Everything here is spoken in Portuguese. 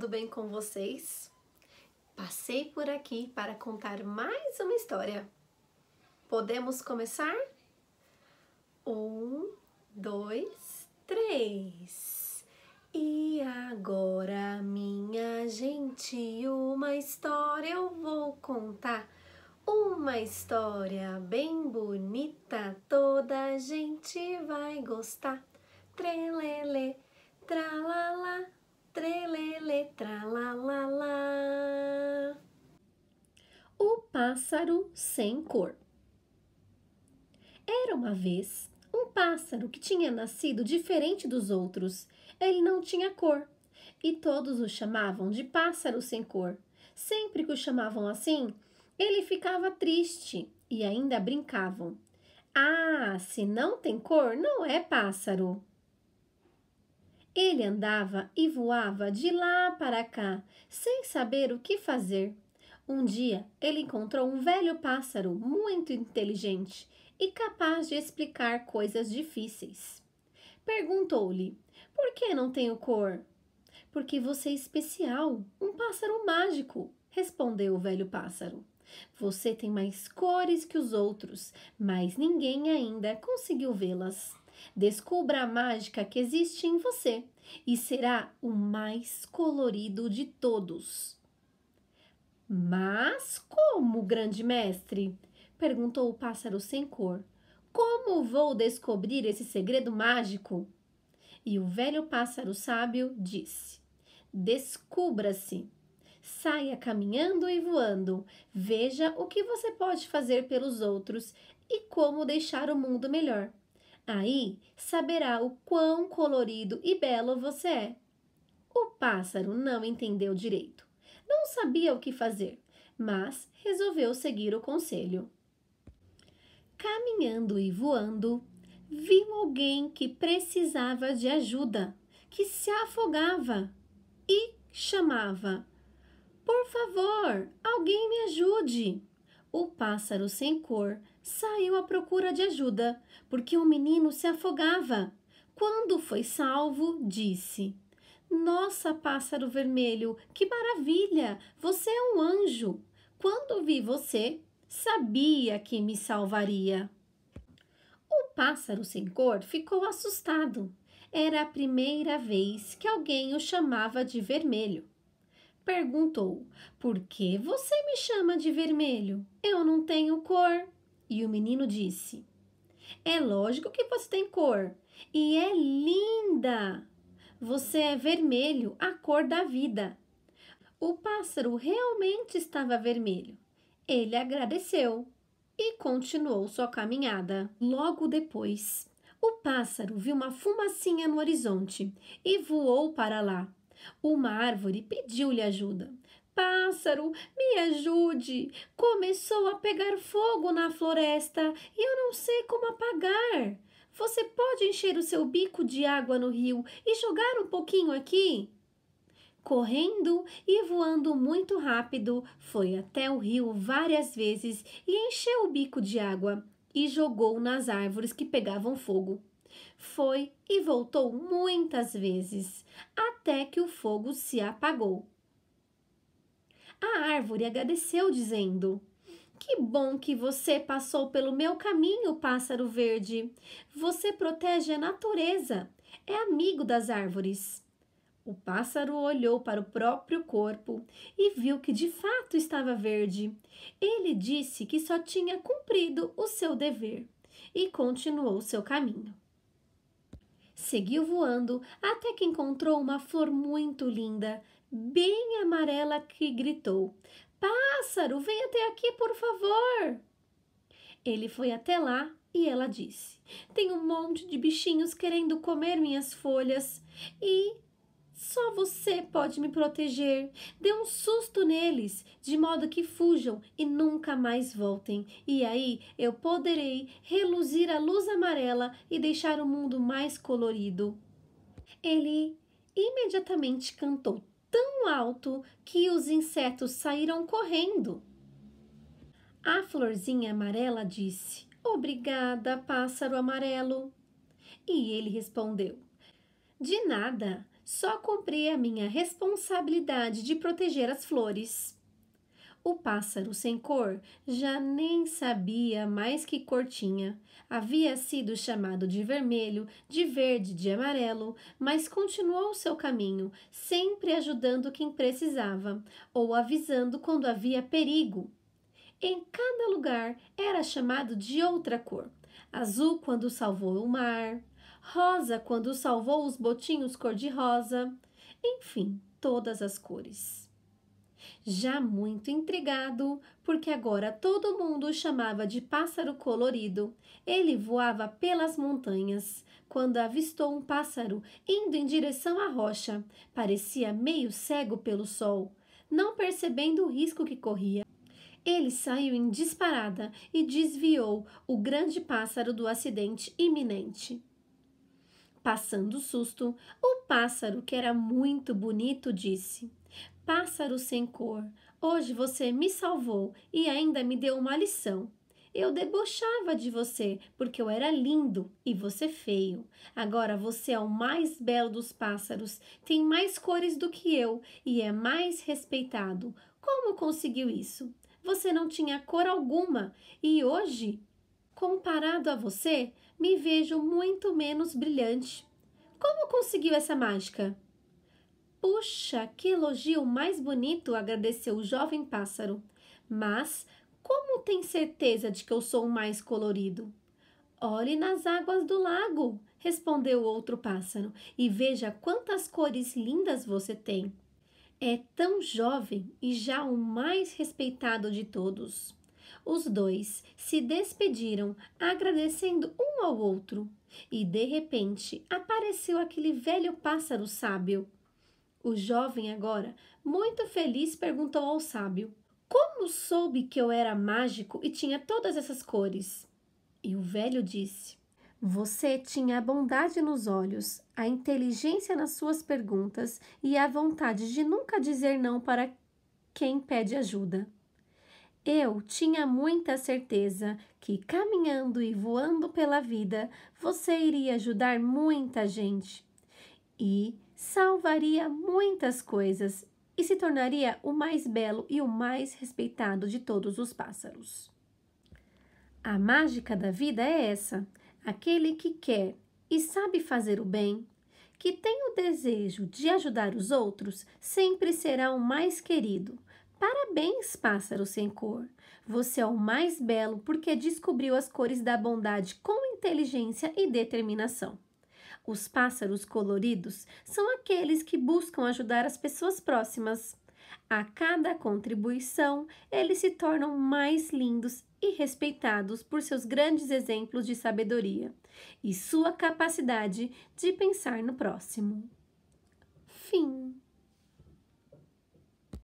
tudo bem com vocês? Passei por aqui para contar mais uma história. Podemos começar? Um, dois, três. E agora, minha gente, uma história eu vou contar. Uma história bem bonita, toda gente vai gostar. Trelele, tralalá. Trelele, tralalala. O pássaro sem cor. Era uma vez um pássaro que tinha nascido diferente dos outros. Ele não tinha cor e todos o chamavam de pássaro sem cor. Sempre que o chamavam assim, ele ficava triste e ainda brincavam. Ah, se não tem cor, não é pássaro. Ele andava e voava de lá para cá, sem saber o que fazer. Um dia ele encontrou um velho pássaro muito inteligente e capaz de explicar coisas difíceis. Perguntou-lhe: Por que não tenho cor? Porque você é especial, um pássaro mágico, respondeu o velho pássaro. Você tem mais cores que os outros, mas ninguém ainda conseguiu vê-las. Descubra a mágica que existe em você e será o mais colorido de todos. Mas como, grande mestre? perguntou o pássaro sem cor. Como vou descobrir esse segredo mágico? E o velho pássaro sábio disse: Descubra-se. Saia caminhando e voando. Veja o que você pode fazer pelos outros e como deixar o mundo melhor. Aí saberá o quão colorido e belo você é. O pássaro não entendeu direito. Não sabia o que fazer, mas resolveu seguir o conselho. Caminhando e voando, viu alguém que precisava de ajuda, que se afogava e chamava: Por favor, alguém me ajude! O pássaro sem cor saiu à procura de ajuda, porque o menino se afogava. Quando foi salvo, disse: Nossa, pássaro vermelho, que maravilha! Você é um anjo. Quando vi você, sabia que me salvaria. O pássaro sem cor ficou assustado. Era a primeira vez que alguém o chamava de vermelho. Perguntou: Por que você me chama de vermelho? Eu não tenho cor. E o menino disse: É lógico que você tem cor, e é linda! Você é vermelho, a cor da vida. O pássaro realmente estava vermelho. Ele agradeceu e continuou sua caminhada. Logo depois, o pássaro viu uma fumacinha no horizonte e voou para lá. Uma árvore pediu-lhe ajuda. Pássaro, me ajude! Começou a pegar fogo na floresta e eu não sei como apagar. Você pode encher o seu bico de água no rio e jogar um pouquinho aqui? Correndo e voando muito rápido, foi até o rio várias vezes e encheu o bico de água e jogou nas árvores que pegavam fogo. Foi e voltou muitas vezes, até que o fogo se apagou a árvore agradeceu, dizendo: que bom que você passou pelo meu caminho, pássaro verde. Você protege a natureza, é amigo das árvores. O pássaro olhou para o próprio corpo e viu que de fato estava verde. Ele disse que só tinha cumprido o seu dever e continuou seu caminho. Seguiu voando até que encontrou uma flor muito linda, bem amarela que gritou: Pássaro, vem até aqui, por favor! Ele foi até lá e ela disse: Tem um monte de bichinhos querendo comer minhas folhas e só você pode me proteger. Dê um susto neles, de modo que fujam e nunca mais voltem. E aí eu poderei reluzir a luz amarela e deixar o mundo mais colorido. Ele imediatamente cantou tão alto que os insetos saíram correndo. A florzinha amarela disse: Obrigada, pássaro amarelo. E ele respondeu: De nada, só cumpri a minha responsabilidade de proteger as flores. O pássaro sem cor já nem sabia mais que cor tinha. Havia sido chamado de vermelho, de verde, de amarelo, mas continuou seu caminho, sempre ajudando quem precisava ou avisando quando havia perigo. Em cada lugar era chamado de outra cor: azul quando salvou o mar, rosa quando salvou os botinhos cor-de-rosa, enfim, todas as cores. Já muito intrigado, porque agora todo mundo o chamava de pássaro colorido, ele voava pelas montanhas. Quando avistou um pássaro indo em direção à rocha, parecia meio cego pelo sol, não percebendo o risco que corria. Ele saiu em disparada e desviou o grande pássaro do acidente iminente. Passando susto, o pássaro, que era muito bonito, disse: Pássaro sem cor, hoje você me salvou e ainda me deu uma lição. Eu debochava de você porque eu era lindo e você feio. Agora você é o mais belo dos pássaros, tem mais cores do que eu e é mais respeitado. Como conseguiu isso? Você não tinha cor alguma e hoje, comparado a você, me vejo muito menos brilhante. Como conseguiu essa mágica? Puxa, que elogio mais bonito! agradeceu o jovem pássaro. Mas como tem certeza de que eu sou o mais colorido? Olhe nas águas do lago, respondeu outro pássaro, e veja quantas cores lindas você tem. É tão jovem e já o mais respeitado de todos. Os dois se despediram, agradecendo um ao outro, e de repente apareceu aquele velho pássaro sábio. O jovem, agora, muito feliz, perguntou ao sábio: Como soube que eu era mágico e tinha todas essas cores? E o velho disse: Você tinha a bondade nos olhos, a inteligência nas suas perguntas e a vontade de nunca dizer não para quem pede ajuda. Eu tinha muita certeza que, caminhando e voando pela vida, você iria ajudar muita gente e salvaria muitas coisas e se tornaria o mais belo e o mais respeitado de todos os pássaros. A mágica da vida é essa: aquele que quer e sabe fazer o bem, que tem o desejo de ajudar os outros, sempre será o mais querido Parabéns, pássaro sem cor! Você é o mais belo porque descobriu as cores da bondade com inteligência e determinação. Os pássaros coloridos são aqueles que buscam ajudar as pessoas próximas. A cada contribuição, eles se tornam mais lindos e respeitados por seus grandes exemplos de sabedoria e sua capacidade de pensar no próximo. Fim.